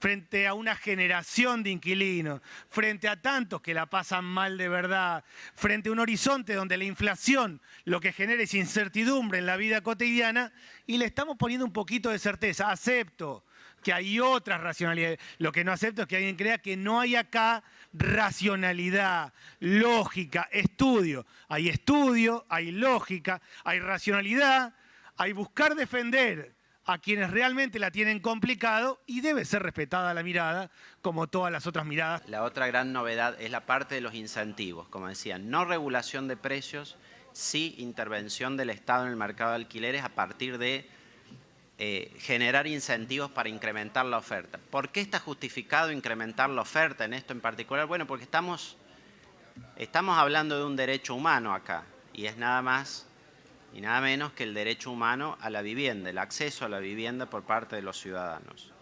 frente a una generación de inquilinos, frente a tantos que la pasan mal de verdad, frente a un horizonte donde la inflación lo que genera es incertidumbre en la vida cotidiana y le estamos poniendo un poquito de certeza. Acepto que hay otras racionalidades. Lo que no acepto es que alguien crea que no hay acá racionalidad, lógica, estudio. Hay estudio, hay lógica, hay racionalidad, hay buscar defender a quienes realmente la tienen complicado y debe ser respetada la mirada como todas las otras miradas. La otra gran novedad es la parte de los incentivos, como decía, no regulación de precios, sí intervención del Estado en el mercado de alquileres a partir de eh, generar incentivos para incrementar la oferta. ¿Por qué está justificado incrementar la oferta en esto en particular? Bueno, porque estamos, estamos hablando de un derecho humano acá y es nada más y nada menos que el derecho humano a la vivienda, el acceso a la vivienda por parte de los ciudadanos.